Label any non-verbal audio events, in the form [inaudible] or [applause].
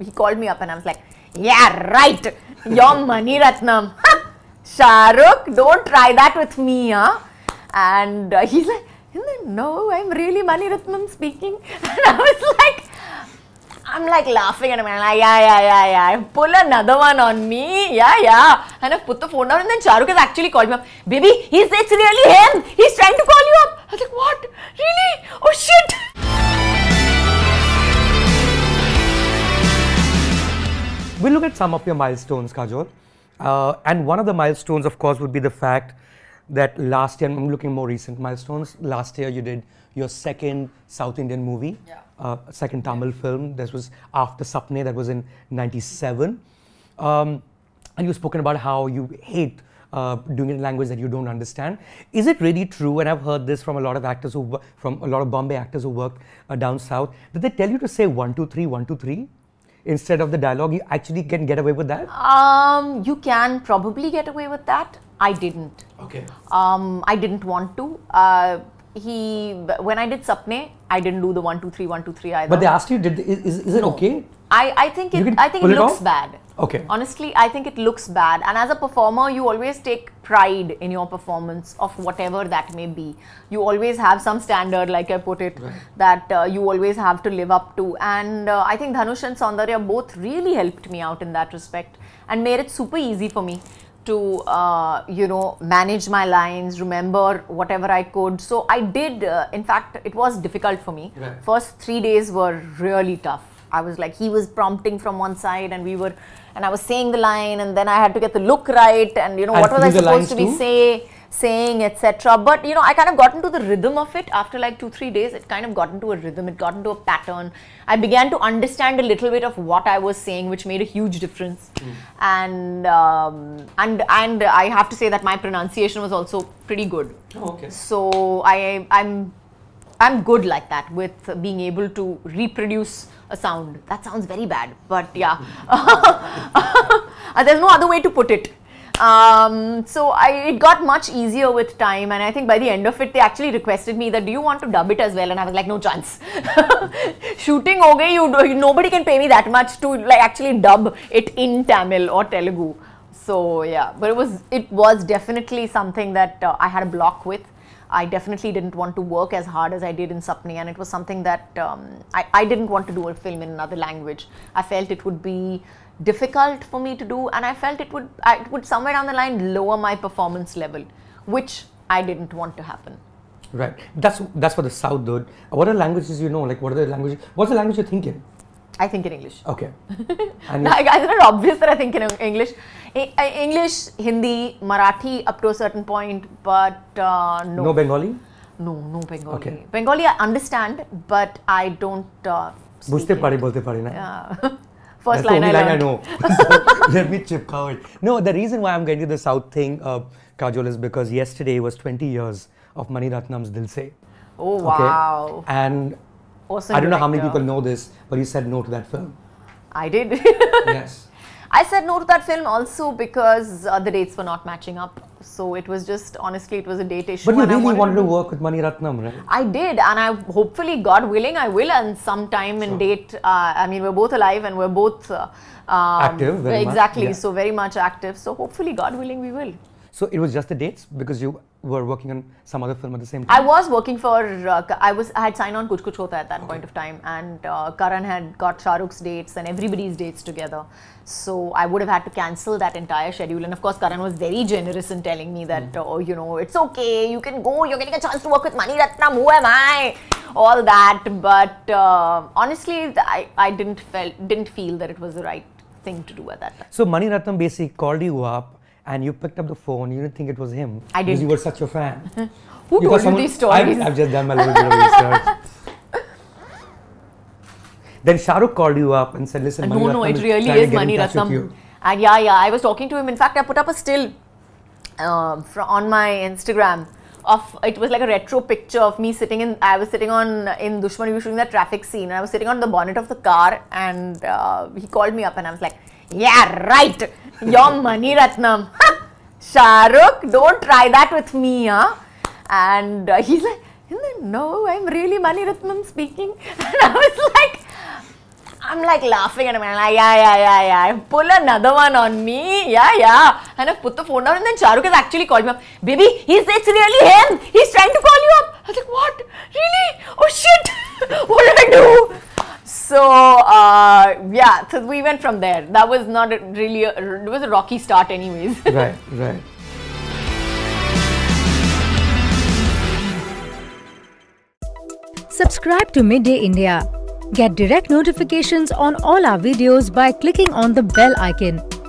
He called me up and I was like, yeah, right. Your money, Ratnam. [laughs] Shahrukh, don't try that with me, huh? And uh, he's like, no, I'm really Mani Ratnam speaking. [laughs] And I was like, I'm like laughing and I'm like, yeah, yeah, yeah, yeah. Pull another one on me. Yeah, yeah. And I put the phone down and then Shahrukh has actually called me up. Baby, he's, it's really him. He's trying to call you up. I was like, what? Really? Oh, shit. [laughs] We'll look at some of your milestones, Kajol. Uh, and one of the milestones, of course, would be the fact that last year, I'm looking more recent milestones. Last year, you did your second South Indian movie, yeah. uh, second Tamil film. This was after Sapne, that was in 97. Um, and you've spoken about how you hate uh, doing it in language that you don't understand. Is it really true? And I've heard this from a lot of actors who, from a lot of Bombay actors who work uh, down south. Did they tell you to say one two three one two three? instead of the dialogue you actually can get away with that um, you can probably get away with that i didn't okay um, i didn't want to uh, he when i did sapne i didn't do the one-two-three, one-two-three either but they asked you did is, is, is it no. okay i i think it, i think it, it looks off? bad Okay. Honestly, I think it looks bad. And as a performer, you always take pride in your performance of whatever that may be. You always have some standard, like I put it, right. that uh, you always have to live up to. And uh, I think Dhanush and Saundarya both really helped me out in that respect and made it super easy for me to uh, you know manage my lines remember whatever i could so i did uh, in fact it was difficult for me right. first 3 days were really tough I was like, he was prompting from one side, and we were, and I was saying the line, and then I had to get the look right, and you know, what was I supposed to be say, saying, etc. But you know, I kind of got into the rhythm of it after like two, three days. It kind of got into a rhythm, it got into a pattern. I began to understand a little bit of what I was saying, which made a huge difference. Mm. And um, and and I have to say that my pronunciation was also pretty good. Oh, okay. So I I'm I'm good like that with being able to reproduce a sound. That sounds very bad, but yeah, [laughs] there's no other way to put it. Um, so I, it got much easier with time and I think by the end of it they actually requested me that do you want to dub it as well and I was like no chance [laughs] shooting okay you, you nobody can pay me that much to like actually dub it in Tamil or Telugu so yeah but it was it was definitely something that uh, I had a block with I definitely didn't want to work as hard as I did in Sapni, and it was something that um, I, I didn't want to do a film in another language. I felt it would be difficult for me to do, and I felt it would it would somewhere down the line lower my performance level, which I didn't want to happen. Right. That's that's for the South, dude. What are languages you know? Like, what are the languages? What's the language you're thinking? I think in English. Okay. [laughs] And no, isn't obvious that I think in English? English, Hindi, Marathi up to a certain point, but uh, no. No Bengali? No, no Bengali. Okay. Bengali I understand, but I don't uh, বুঝতে পারি বলতে পারি না First That's line, the only I line I know. so, [laughs] [laughs] let me chip cover it. No, the reason why I'm going to the South thing, uh, Kajol, is because yesterday was 20 years of Mani Ratnam's Dil Se. Oh, wow. Okay? And Awesome I don't director. know how many people know this, but you said no to that film. I did. [laughs] yes. I said no to that film also because uh, the dates were not matching up. So it was just honestly, it was a date issue. But you really wanted, wanted, to work with Mani Ratnam, right? I did, and I hopefully, God willing, I will, and sometime in date. Uh, I mean, we're both alive and we're both uh, um, active. exactly. Much, yeah. So very much active. So hopefully, God willing, we will. So it was just the dates because you were working on some other film at the same time. I was working for uh, I was I had signed on Kuch Kuch Hota at that okay. point of time, and uh, Karan had got Shahrukh's dates and everybody's dates together. So I would have had to cancel that entire schedule, and of course Karan was very generous in telling me that mm. oh you know it's okay you can go you're getting a chance to work with Mani Ratnam who am I all that but uh, honestly I, I didn't felt didn't feel that it was the right thing to do at that time. So Mani Ratnam basically called you up and you picked up the phone. You didn't think it was him. I did Because you were such a fan. [laughs] Who you told you these stories? I, I've, just done my little bit of research. [laughs] then Shahrukh called you up and said, listen, Mani No, no, it is really is Mani Ratnam. And yeah, yeah, I was talking to him. In fact, I put up a still uh, on my Instagram of it was like a retro picture of me sitting in I was sitting on in Dushman we were shooting that traffic scene and I was sitting on the bonnet of the car and uh, he called me up and I was like yeah, right. Your Mani Ratnam. Shahrukh, don't try that with me, huh? And uh, he's like, no, I'm really Mani Ratnam speaking. [laughs] And I was like, I'm like laughing and I'm like, yeah, yeah, yeah, yeah. pull another one on me. Yeah, yeah. And I put the phone down and then Shahrukh has actually called me up. Baby, he's, it's really him. He's trying to call you up. I was like, what? Really? Oh shit. [laughs] what did I do? yeah, so we went from there. That was not really, a, it was a rocky start, anyways. [laughs] right, right. Subscribe to Midday India. Get direct notifications on all our videos by clicking on the bell icon.